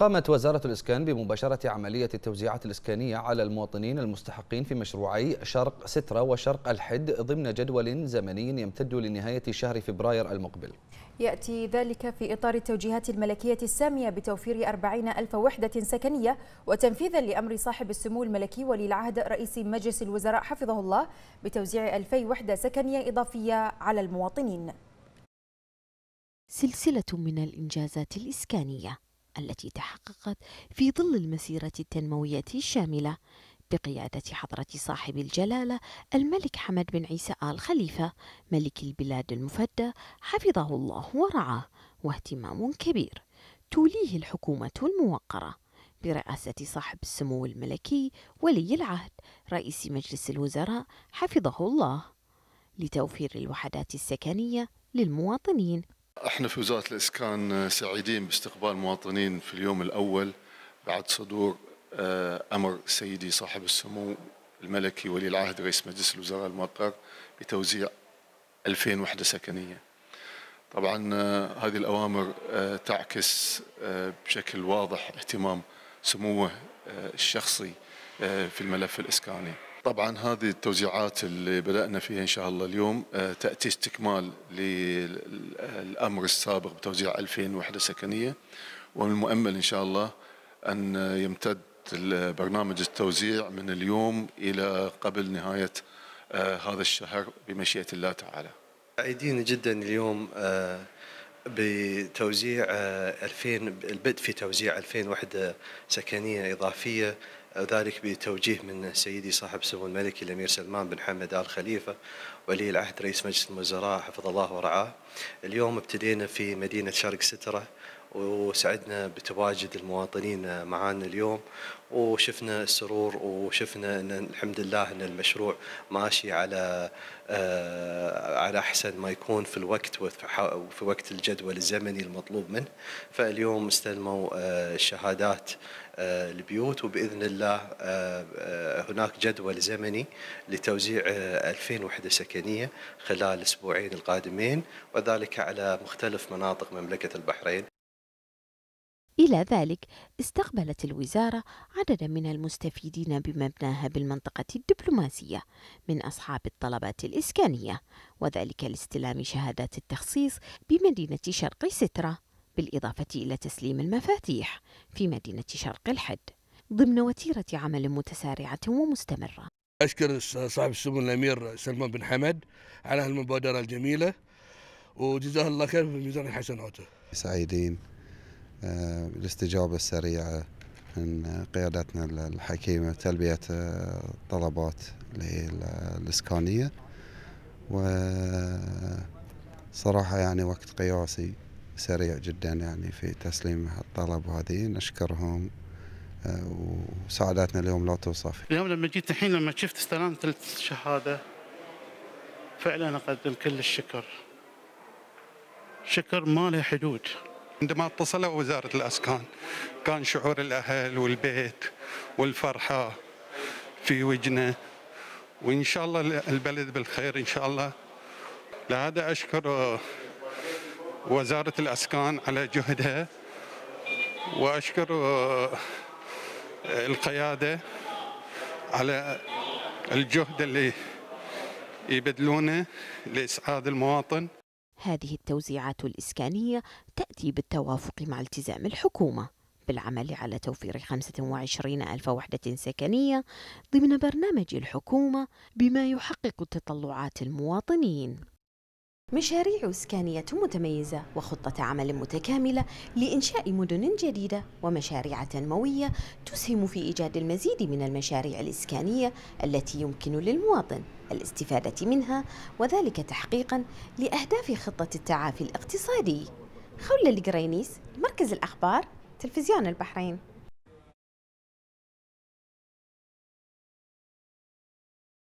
قامت وزارة الإسكان بمباشرة عملية التوزيعات الإسكانية على المواطنين المستحقين في مشروعي شرق سترة وشرق الحد ضمن جدول زمني يمتد لنهاية شهر فبراير المقبل يأتي ذلك في إطار التوجيهات الملكية السامية بتوفير 40 ألف وحدة سكنية وتنفيذا لأمر صاحب السمو الملكي ولي العهد رئيس مجلس الوزراء حفظه الله بتوزيع 2000 وحدة سكنية إضافية على المواطنين سلسلة من الإنجازات الإسكانية التي تحققت في ظل المسيرة التنموية الشاملة بقيادة حضرة صاحب الجلالة الملك حمد بن عيسى آل خليفة ملك البلاد المفدى حفظه الله ورعاه واهتمام كبير توليه الحكومة الموقرة برئاسة صاحب السمو الملكي ولي العهد رئيس مجلس الوزراء حفظه الله لتوفير الوحدات السكنية للمواطنين احنا في وزاره الاسكان آه، سعيدين باستقبال مواطنين في اليوم الاول بعد صدور آه، امر سيدي صاحب السمو الملكي ولي العهد رئيس مجلس الوزراء المقر بتوزيع 2000 وحده سكنيه. طبعا آه، هذه الاوامر تعكس بشكل واضح اهتمام سموه الشخصي في الملف الاسكاني. طبعا هذه التوزيعات اللي بدأنا فيها إن شاء الله اليوم آه، تأتي استكمال للأمر السابق بتوزيع 2000 وحدة سكنية ومن المؤمل إن شاء الله أن يمتد برنامج التوزيع من اليوم إلى قبل نهاية آه، هذا الشهر بمشيئة الله تعالى سعيدين جدا اليوم آه، بتوزيع 2000 البدء في توزيع 2000 وحدة سكنية إضافية ذلك بتوجيه من سيدي صاحب سمو الملك الامير سلمان بن حمد ال خليفه ولي العهد رئيس مجلس الوزراء حفظ الله ورعاه. اليوم ابتدينا في مدينه شرق ستره وسعدنا بتواجد المواطنين معانا اليوم وشفنا السرور وشفنا ان الحمد لله ان المشروع ماشي على آه، على احسن ما يكون في الوقت وفي وقت الجدول الزمني المطلوب منه فاليوم استلموا آه، الشهادات آه، البيوت وباذن الله آه، آه، هناك جدول زمني لتوزيع 2000 وحده سكنيه خلال الاسبوعين القادمين وذلك على مختلف مناطق مملكه البحرين. إلى ذلك استقبلت الوزارة عددا من المستفيدين بمبناها بالمنطقة الدبلوماسية من أصحاب الطلبات الإسكانية وذلك لاستلام شهادات التخصيص بمدينة شرق سترة بالإضافة إلى تسليم المفاتيح في مدينة شرق الحد ضمن وتيرة عمل متسارعة ومستمرة أشكر صاحب السمو الأمير سلمان بن حمد على هالمبادرة الجميلة وجزاه الله خير في ميزان حسناته سعيدين آه، بالاستجابة السريعة من قيادتنا الحكيمة تلبية الطلبات آه، الإسكانية وصراحة آه، يعني وقت قياسي سريع جدا يعني في تسليم الطلب وهذه نشكرهم آه، وسعادتنا اليوم لا توصف اليوم لما جيت الحين لما شفت استلمت الشهادة فعلا أقدم كل الشكر شكر ما له حدود عندما اتصلوا وزارة الأسكان كان شعور الأهل والبيت والفرحة في وجنة وإن شاء الله البلد بالخير إن شاء الله لهذا أشكر وزارة الأسكان على جهدها وأشكر آه، القيادة على الجهد اللي يبذلونه لإسعاد المواطن هذه التوزيعات الإسكانية تأتي بالتوافق مع التزام الحكومة بالعمل على توفير 25 ألف وحدة سكنية ضمن برنامج الحكومة بما يحقق تطلعات المواطنين مشاريع إسكانية متميزة وخطة عمل متكاملة لإنشاء مدن جديدة ومشاريع تنموية تسهم في إيجاد المزيد من المشاريع الإسكانية التي يمكن للمواطن الاستفادة منها وذلك تحقيقا لأهداف خطة التعافي الاقتصادي خولة القرينيس مركز الأخبار تلفزيون البحرين